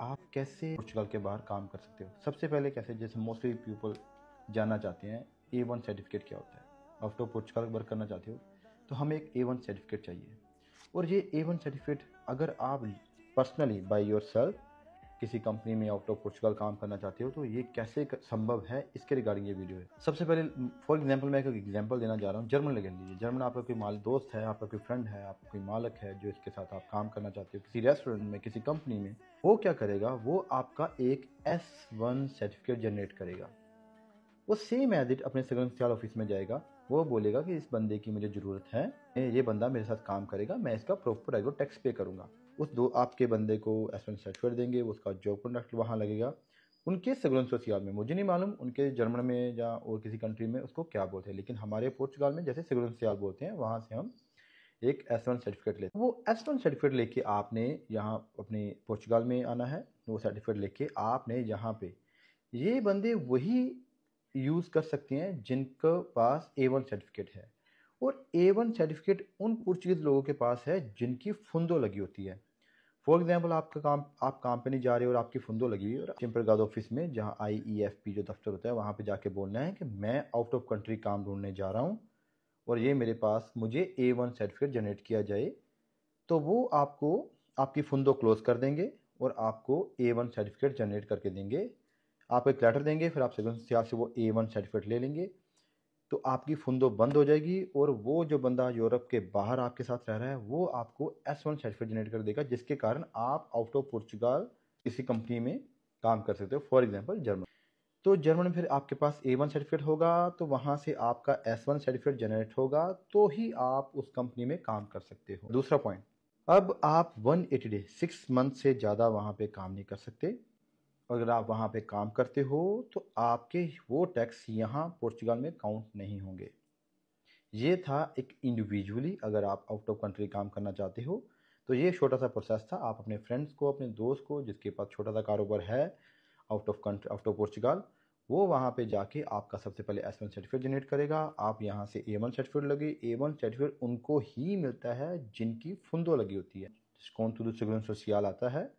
आप कैसे पुर्तगाल के बाहर काम कर सकते हो सबसे पहले कैसे जैसे मोस्टली पीपल जानना चाहते हैं ए वन सर्टिफिकेट क्या होता है आप तो पुर्तगाल वर्क करना चाहते हो तो हमें एक ए वन सर्टिफिकेट चाहिए और ये ए वन सर्टिफिकेट अगर आप पर्सनली बाई योर सेल्फ किसी कंपनी में आउट ऑफ पोर्चुगल काम करना चाहते हो तो ये कैसे संभव है इसके रिगार्डिंग ये वीडियो है सबसे पहले फॉर एग्जाम्पल मैं एक एग्जाम्पल देना जा रहा हूँ जर्मन लगे लीजिए जर्मन आपका कोई माल दोस्त है आपका कोई फ्रेंड है आपका कोई मालक है जो इसके साथ आप काम करना चाहते हो किसी रेस्टोरेंट में किसी कंपनी में वो क्या करेगा वो आपका एक एस वन सर्टिफिकेट जनरेट करेगा वो सेम एज इट अपने सर्कल ऑफिस में जाएगा वो बोलेगा कि इस बंदे की मुझे ज़रूरत है ये बंदा मेरे साथ काम करेगा मैं इसका प्रॉपर एगो टैक्स पे करूँगा उस दो आपके बंदे को एस वन सर्टिफिकेट देंगे उसका जॉब कॉन्ट्रैक्ट वहाँ लगेगा उनके सगुन सोसियाल में मुझे नहीं मालूम उनके जर्मन में या और किसी कंट्री में उसको क्या बोलते हैं लेकिन हमारे पुर्तगाल में जैसे सगुन सोसियाल बोलते हैं वहाँ से हम एक एस वन सर्टिफिकेट लेते वो एस वन सर्टिफिकेट लेके आपने यहाँ अपने पुर्तगाल में आना है वो सर्टिफिकेट लेके आपने यहाँ पे ये बंदे वही यूज़ कर सकते हैं जिनके पास ए वन सर्टिफिकेट है और ए वन सर्टिफिकेट उन पुरचीज लोगों के पास है जिनकी फुंदो लगी होती है फॉर एग्जाम्पल आपका काम आप काम नहीं जा रहे हो और आपकी फुंदो लगी हुई है और चिम्परगाद ऑफिस में जहाँ आई ई एफ पी जो दफ्तर होता है वहाँ पर जाके बोलना है कि मैं आउट ऑफ कंट्री काम ढूंढने जा रहा हूँ और ये मेरे पास मुझे ए वन सर्टिफिकेट जनरेट किया जाए तो वो आपको आपकी फुंदो क्लोज कर देंगे और आपको ए वन सर्टिफिकेट जनरेट करके देंगे आपको एक लेटर देंगे फिर आप सिविल सियाल से वो ए वन सर्टिफिकेट ले लेंगे तो आपकी फुंदो बंद हो जाएगी और वो जो बंदा यूरोप के बाहर आपके साथ रह रहा है वो आपको एस वन सर्टिफिकेट जनरेट कर देगा जिसके कारण आप आउट ऑफ पुर्तगाल किसी कंपनी में काम कर सकते हो फॉर एग्जाम्पल जर्मन तो जर्मन में फिर आपके पास ए वन सर्टिफिकेट होगा तो वहाँ से आपका एस वन सर्टिफिकेट जनरेट होगा तो ही आप उस कंपनी में काम कर सकते हो दूसरा पॉइंट अब आप one eighty day six month से ज़्यादा वहाँ पे काम नहीं कर सकते अगर आप वहाँ पे काम करते हो तो आपके वो टैक्स यहाँ पुर्तगाल में काउंट नहीं होंगे ये था एक इंडिविजुअली अगर आप आउट ऑफ कंट्री काम करना चाहते हो तो ये छोटा सा प्रोसेस था आप अपने फ्रेंड्स को अपने दोस्त को जिसके पास छोटा सा कारोबार है out of country out of Portugal वो वहाँ पे जाके आपका सबसे पहले एस वन सर्टिफिकेट जनरेट करेगा आप यहाँ से ए वन सर्टिफिकेट लगे ए वन सर्टिफिकेट उनको ही मिलता है जिनकी फुंदो लगी होती है कौन तुदु सगुन सोशियाल आता है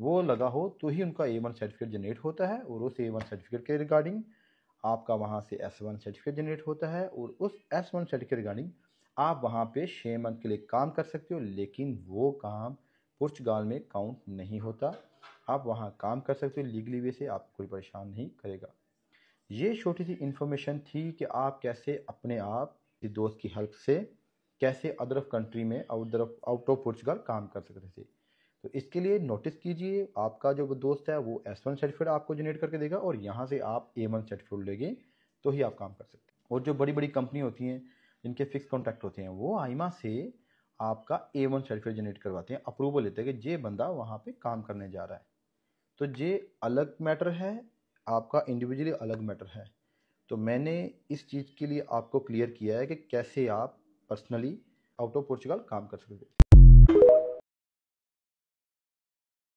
वो लगा हो तो ही उनका ए वन सर्टिफिकेट जनरेट होता है और उस ए वन सर्टिफिकेट के रिगार्डिंग आपका वहाँ से एस वन सर्टिफिकेट जनरेट होता है और उस एस वन सर्टिफिकेट रिगार्डिंग आप वहाँ पे छः मंथ के लिए काम कर सकते हो लेकिन वो काम पुर्तगाल में काउंट नहीं होता आप वहाँ काम कर सकते हो लीगली वे से आप कोई परेशान नहीं करेगा ये छोटी सी इन्फॉर्मेशन थी कि आप कैसे अपने आप दोस्त की हेल्प से कैसे अदर कंट्री में आउट ऑफ पुर्तगाल काम कर सकते थे तो इसके लिए नोटिस कीजिए आपका जो दोस्त है वो एस वन सर्टिफिकेट आपको जनरेट करके देगा और यहाँ से आप ए वन सर्टिफिकेट लेंगे तो ही आप काम कर सकते हैं और जो बड़ी बड़ी कंपनी होती हैं जिनके फिक्स कॉन्ट्रैक्ट होते हैं वो आईमा से आपका ए वन सर्टिफिकेट जनरेट करवाते हैं अप्रूवल लेते हैं कि जे बंदा वहाँ पर काम करने जा रहा है तो जे अलग मैटर है आपका इंडिविजुअली अलग मैटर है तो मैंने इस चीज़ के लिए आपको क्लियर किया है कि कैसे आप पर्सनली आउट ऑफ पोर्चुगल काम कर सकते